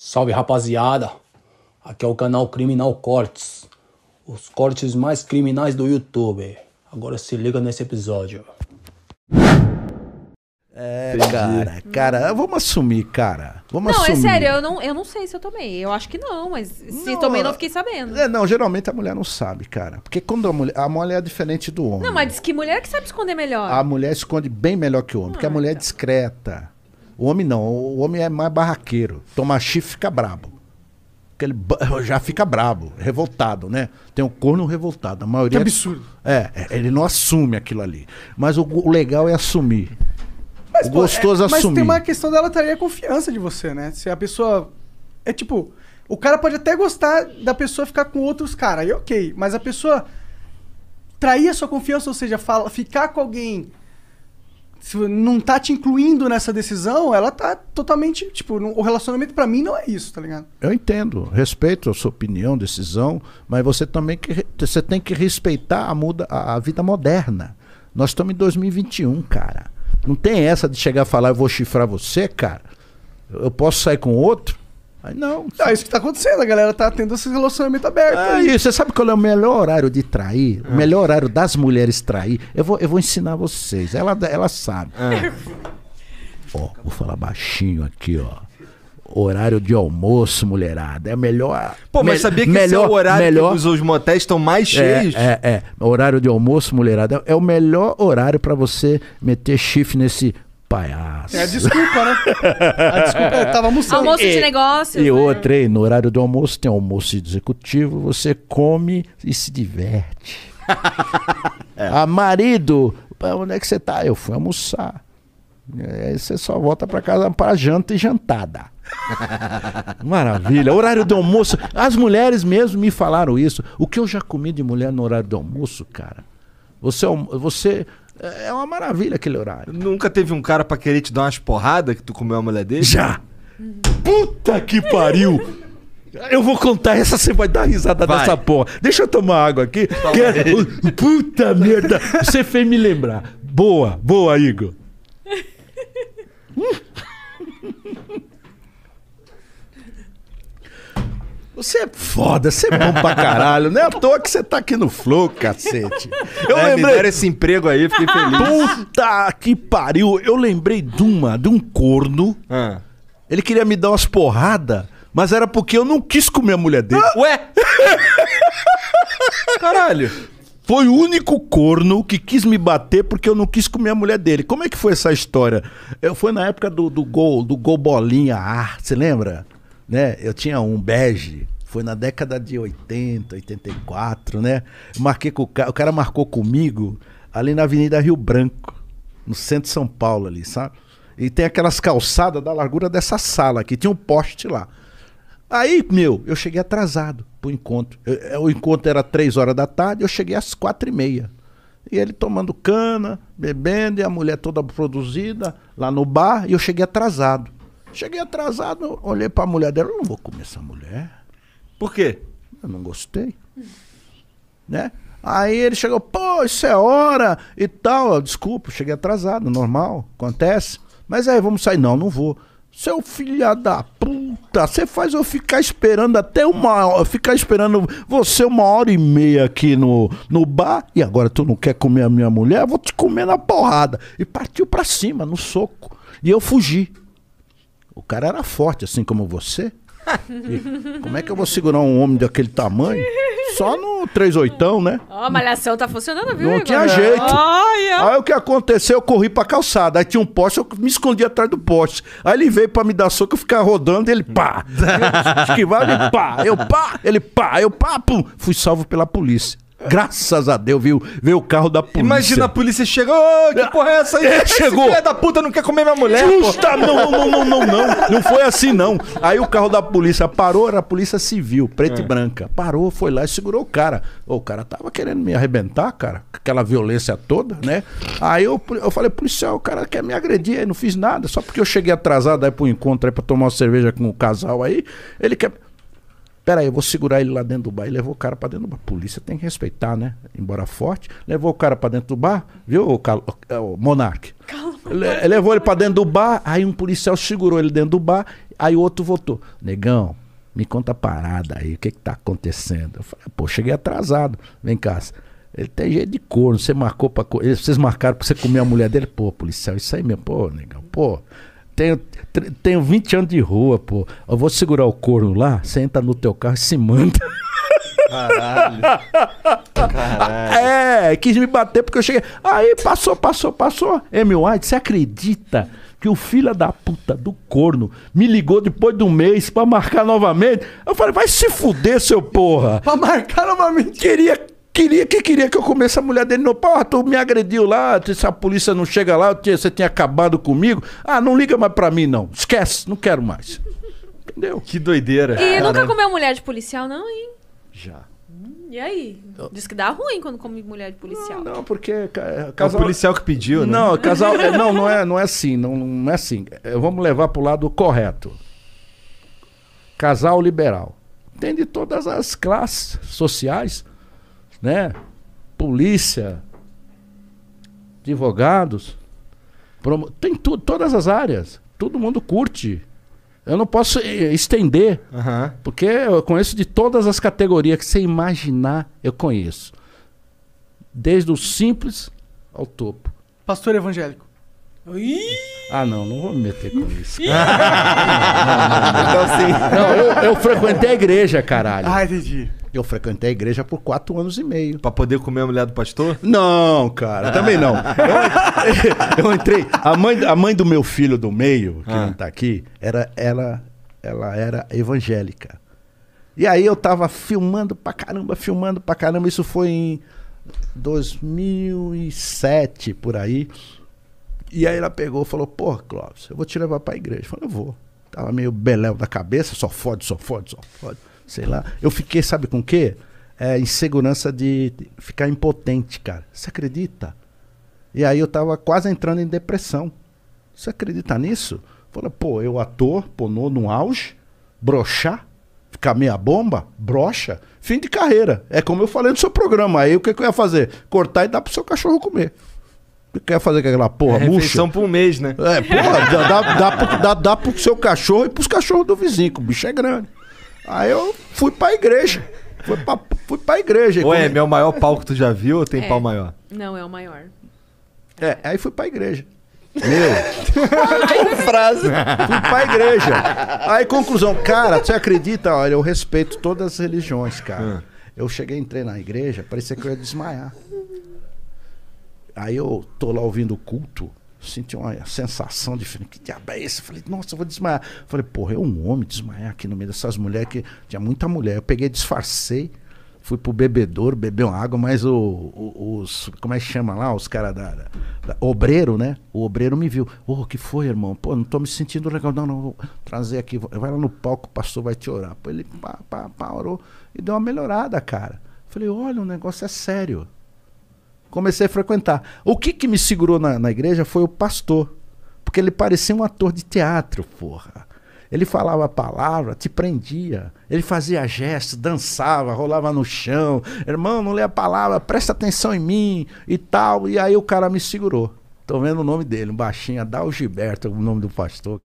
Salve rapaziada, aqui é o canal Criminal Cortes, os cortes mais criminais do YouTube. Agora se liga nesse episódio. É, cara, cara, vamos assumir, cara. Vamos não, é assumir. é sério, eu não, eu não sei se eu tomei. Eu acho que não, mas se não, tomei, não fiquei sabendo. É, não, geralmente a mulher não sabe, cara. Porque quando a mulher. A mulher é diferente do homem. Não, mas diz que mulher é que sabe esconder melhor. A mulher esconde bem melhor que o homem, ah, porque a ah, mulher então. é tá. discreta. O homem não, o homem é mais barraqueiro. Toma chifre fica brabo. Ele já fica brabo, revoltado, né? Tem um corno revoltado. A maioria. Que absurdo. É, é ele não assume aquilo ali. Mas o, o legal é assumir. Mas, o gostoso é, assumir. É, mas tem uma questão dela trair a confiança de você, né? Se a pessoa. É tipo. O cara pode até gostar da pessoa ficar com outros caras, aí ok. Mas a pessoa trair a sua confiança, ou seja, fala, ficar com alguém se não tá te incluindo nessa decisão, ela tá totalmente. Tipo, não, o relacionamento para mim não é isso, tá ligado? Eu entendo, respeito a sua opinião, decisão, mas você também que, você tem que respeitar a, muda, a, a vida moderna. Nós estamos em 2021, cara. Não tem essa de chegar a falar, eu vou chifrar você, cara. Eu posso sair com outro? Aí não. É isso que tá acontecendo, a galera tá tendo esse relacionamento aberto. É aí, aí. você sabe qual é o melhor horário de trair? É. O ah. melhor horário das mulheres trair? Eu vou, eu vou ensinar vocês. Ela, ela sabe. É. Ó, vou falar baixinho aqui, ó horário de almoço, mulherada. É melhor. Pô, mas sabia que melhor, esse é o horário melhor, que os, motéis estão mais é, cheios? É, é, é, Horário de almoço, mulherada. É o melhor horário para você meter chifre nesse Palhaço. É a desculpa, né? A desculpa é tava almoçando. Almoço de negócio. E né? outra, aí no horário do almoço tem almoço executivo, você come e se diverte. é. A ah, marido, onde é que você tá? Eu fui almoçar. Aí você só volta para casa para janta e jantada. Maravilha. Horário do almoço. As mulheres mesmo me falaram isso. O que eu já comi de mulher no horário do almoço, cara? Você, você é uma maravilha aquele horário. Nunca teve um cara pra querer te dar umas porradas que tu comeu a mulher dele? Já! Puta que pariu! Eu vou contar essa, você vai dar risada vai. dessa porra. Deixa eu tomar água aqui. que é Puta merda! Você fez me lembrar. Boa, boa, Igor. Você é foda, você é bom pra caralho. Não é à toa que você tá aqui no Flow, cacete. Eu é, lembrei. Me deram esse emprego aí, fiquei feliz. Puta que pariu. Eu lembrei de uma, de um corno. Ah. Ele queria me dar umas porradas, mas era porque eu não quis comer a mulher dele. Ah, ué? caralho. Foi o único corno que quis me bater porque eu não quis comer a mulher dele. Como é que foi essa história? Eu, foi na época do, do gol, do gol bolinha, ah, você lembra? né? Eu tinha um bege, foi na década de 80, 84, né? marquei com o cara, o cara marcou comigo ali na Avenida Rio Branco, no centro de São Paulo ali, sabe? E tem aquelas calçadas da largura dessa sala aqui, tinha um poste lá. Aí, meu, eu cheguei atrasado pro encontro. Eu, é, o encontro era três horas da tarde, eu cheguei às quatro e meia. E ele tomando cana, bebendo, e a mulher toda produzida lá no bar, e eu cheguei atrasado. Cheguei atrasado, olhei pra mulher dela, eu não vou comer essa mulher. Por quê? Eu não gostei. né? Aí ele chegou, pô, isso é hora e tal. Eu, Desculpa, cheguei atrasado, normal, acontece. Mas aí, vamos sair? Não, não vou. Seu filha da puta, você faz eu ficar esperando até uma hora, ficar esperando você uma hora e meia aqui no, no bar e agora tu não quer comer a minha mulher? Eu vou te comer na porrada. E partiu pra cima, no soco. E eu fugi. O cara era forte, assim como você. E como é que eu vou segurar um homem daquele tamanho? Só no oitão, né? Ó, a malhação tá funcionando, viu? Não tinha jeito. Aí o que aconteceu, eu corri pra calçada. Aí tinha um poste, eu me escondi atrás do poste. Aí ele veio pra me dar soco, eu ficava rodando, ele pá. que ele pá. Eu pá, ele pá, eu pá, pum. Fui salvo pela polícia. Graças a Deus, viu? Veio o carro da polícia. Imagina a polícia chegou, oh, que porra é essa aí? É, chegou. Esse filho da puta não quer comer minha mulher. Justa, não, não, não, não, não, não. foi assim, não. Aí o carro da polícia parou, era a polícia civil, preta é. e branca. Parou, foi lá e segurou o cara. O cara tava querendo me arrebentar, cara. Aquela violência toda, né? Aí eu, eu falei, policial, o cara quer me agredir. Aí não fiz nada. Só porque eu cheguei atrasado aí pro encontro aí pra tomar uma cerveja com o casal aí. Ele quer. Pera aí, eu vou segurar ele lá dentro do bar. E levou o cara para dentro do bar. polícia tem que respeitar, né? Embora forte. Levou o cara para dentro do bar, viu, o, Cal... o é, Calma, Le... levou ele para dentro do bar, aí um policial segurou ele dentro do bar, aí o outro voltou. Negão, me conta a parada aí, o que que tá acontecendo? Eu falei, pô, cheguei atrasado. Vem cá. Ele tem jeito de corno, você marcou pra... Vocês marcaram pra você comer a mulher dele? Pô, policial, isso aí mesmo. Pô, negão, pô tenho, tenho 20 anos de rua, pô. Eu vou segurar o corno lá, senta no teu carro e se manda. Caralho. Caralho. É, quis me bater porque eu cheguei. Aí passou, passou, passou. Amy White, você acredita que o filho da puta do corno me ligou depois de um mês pra marcar novamente? Eu falei, vai se fuder, seu porra. pra marcar novamente? Queria queria que queria que eu comesse a mulher dele no pau. tu me agrediu lá, se a polícia não chega lá, você tinha acabado comigo. Ah, não liga mais pra mim, não. Esquece, não quero mais. Entendeu? Que doideira. E nunca comeu mulher de policial, não, hein? Já. Hum, e aí? Diz que dá ruim quando come mulher de policial. Não, não porque. Casal... É, é o policial que pediu, né? Não, casal. não, não é, não é assim. Não, não é assim. É, vamos levar pro lado correto. Casal liberal. Tem de todas as classes sociais né? Polícia, advogados, promo... tem tudo, todas as áreas. Todo mundo curte. Eu não posso eh, eh, estender, uhum. porque eu conheço de todas as categorias que você imaginar, eu conheço. Desde o simples ao topo. Pastor evangélico. Ah, não, não vou me meter com isso. Cara. não, não, não, não. não eu, eu frequentei a igreja, caralho. Ah, entendi. Eu frequentei a igreja por quatro anos e meio. Pra poder comer a mulher do pastor? Não, cara, também não. Eu, eu entrei. A mãe, a mãe do meu filho do meio, que ah. não tá aqui, era, ela, ela era evangélica. E aí eu tava filmando pra caramba, filmando pra caramba. Isso foi em 2007, por aí. E aí ela pegou e falou: Pô, Clóvis, eu vou te levar pra igreja. Eu falei: Eu vou. Tava meio beléu da cabeça, só fode, só fode, só fode sei lá. Eu fiquei, sabe com o quê? É, insegurança de ficar impotente, cara. Você acredita? E aí eu tava quase entrando em depressão. Você acredita nisso? Fala, pô, eu ator, pô, no, no auge, brochar, ficar meia bomba, brocha, fim de carreira. É como eu falei no seu programa. Aí o que, que eu ia fazer? Cortar e dar pro seu cachorro comer. Quer fazer com aquela porra é, murcha? Refeição por um mês, né? É, porra, dá, dá, dá, pro, dá, dá pro seu cachorro e pros cachorros do vizinho, que o bicho é grande. Aí eu fui pra igreja. Fui pra, fui pra igreja. Ué, meu é o maior pau que tu já viu ou tem é. pau maior? Não, é o maior. É, aí fui pra igreja. Meu! Com frase. Fui pra igreja. Aí, conclusão, cara, você acredita? Olha, eu respeito todas as religiões, cara. Hum. Eu cheguei, entrei na igreja, parecia que eu ia desmaiar. Aí eu tô lá ouvindo o culto senti uma sensação diferente. Que diabo é esse? Falei, nossa, eu vou desmaiar. Falei, porra, eu é um homem desmaiar aqui no meio dessas mulheres que tinha muita mulher. Eu peguei, disfarcei, fui pro bebedouro, bebeu uma água, mas o, o, os. Como é que chama lá? Os caras da, da, da, Obreiro, né? O obreiro me viu. Ô, oh, que foi, irmão? Pô, não tô me sentindo legal. Não, não, vou trazer aqui. Vai lá no palco, o pastor vai te orar. Pô, ele pá, pá, pá, orou e deu uma melhorada, cara. Falei, olha, o negócio é sério comecei a frequentar. O que, que me segurou na, na igreja foi o pastor. Porque ele parecia um ator de teatro, porra. Ele falava a palavra, te prendia. Ele fazia gestos, dançava, rolava no chão. Irmão, não lê a palavra, presta atenção em mim e tal. E aí o cara me segurou. Tô vendo o nome dele, um baixinho, Adalgilberto, o nome do pastor.